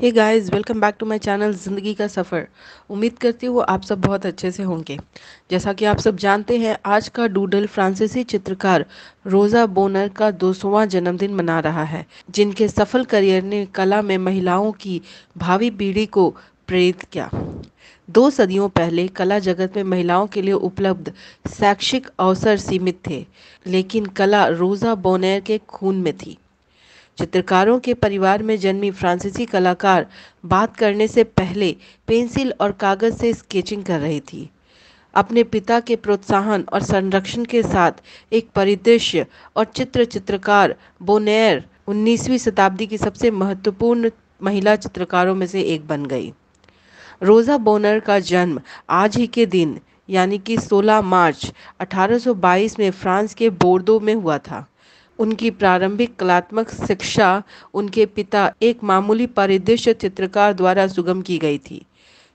hey guys welcome back to my channel ज़िंदगी का सफ़र उम्मीद करती हूँ आप सब बहुत अच्छे से होंगे जैसा कि आप सब जानते हैं आज का डूडल फ्रांसीसी चित्रकार रोज़ा बोनर का दो जन्मदिन मना रहा है जिनके सफल करियर ने कला में महिलाओं की भावी पीढ़ी को प्रेरित किया दो सदियों पहले कला जगत में महिलाओं के लिए उपलब्ध शैक्षिक अवसर सीमित थे लेकिन कला रोज़ा बोनर के खून में थी चित्रकारों के परिवार में जन्मी फ्रांसीसी कलाकार बात करने से पहले पेंसिल और कागज़ से स्केचिंग कर रही थी अपने पिता के प्रोत्साहन और संरक्षण के साथ एक परिदृश्य और चित्र चित्रकार बोनेर 19वीं शताब्दी की सबसे महत्वपूर्ण महिला चित्रकारों में से एक बन गई रोज़ा बोनर का जन्म आज ही के दिन यानी कि 16 मार्च 1822 में फ्रांस के बोर्डो में हुआ था उनकी प्रारंभिक कलात्मक शिक्षा उनके पिता एक मामूली परिदृश्य चित्रकार द्वारा सुगम की गई थी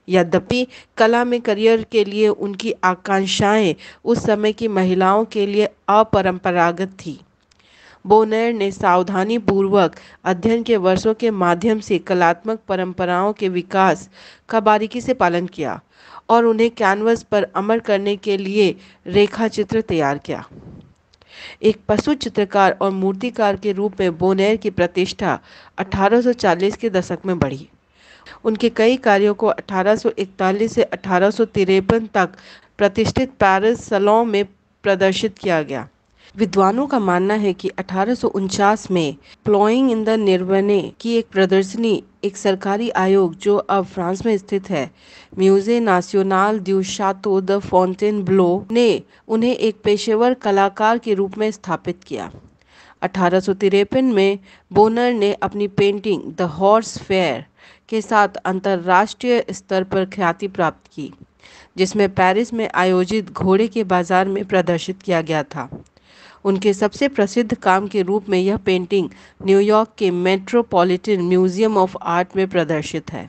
यद्यपि कला में करियर के लिए उनकी आकांक्षाएं उस समय की महिलाओं के लिए अपरंपरागत थी बोनेर ने सावधानी पूर्वक अध्ययन के वर्षों के माध्यम से कलात्मक परंपराओं के विकास का बारीकी से पालन किया और उन्हें कैनवस पर अमर करने के लिए रेखा चित्र तैयार किया एक पशु चित्रकार और मूर्तिकार के रूप में बोनेर की प्रतिष्ठा 1840 के दशक में बढ़ी उनके कई कार्यों को 1841 से अठारह तक प्रतिष्ठित पेरिस सलों में प्रदर्शित किया गया विद्वानों का मानना है कि अठारह में प्लॉइंग इन द निर्वने की एक प्रदर्शनी एक सरकारी आयोग जो अब फ्रांस में स्थित है Musee National du Chateau de Fontainebleau ने उन्हें एक पेशेवर कलाकार के रूप में स्थापित किया अठारह में बोनर ने अपनी पेंटिंग द हॉर्स फेयर के साथ अंतर्राष्ट्रीय स्तर पर ख्याति प्राप्त की जिसमें पेरिस में आयोजित घोड़े के बाजार में प्रदर्शित किया गया था उनके सबसे प्रसिद्ध काम के रूप में यह पेंटिंग न्यूयॉर्क के मेट्रोपॉलिटन म्यूजियम ऑफ आर्ट में प्रदर्शित है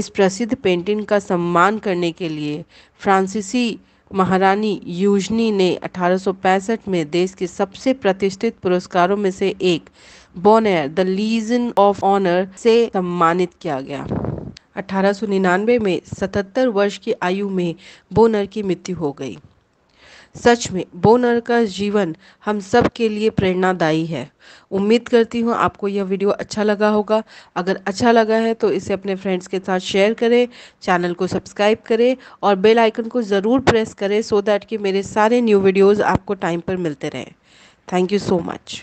इस प्रसिद्ध पेंटिंग का सम्मान करने के लिए फ्रांसीसी महारानी यूजनी ने 1865 में देश के सबसे प्रतिष्ठित पुरस्कारों में से एक Bonheur the Legion of Honour से सम्मानित किया गया 1899 में 77 वर्ष की आयु में बोनर की मृत्यु हो गई सच में बोनर का जीवन हम सब के लिए प्रेरणादायी है उम्मीद करती हूँ आपको यह वीडियो अच्छा लगा होगा अगर अच्छा लगा है तो इसे अपने फ्रेंड्स के साथ शेयर करें चैनल को सब्सक्राइब करें और बेल आइकन को ज़रूर प्रेस करें सो दैट कि मेरे सारे न्यू वीडियोज़ आपको टाइम पर मिलते रहें थैंक यू सो मच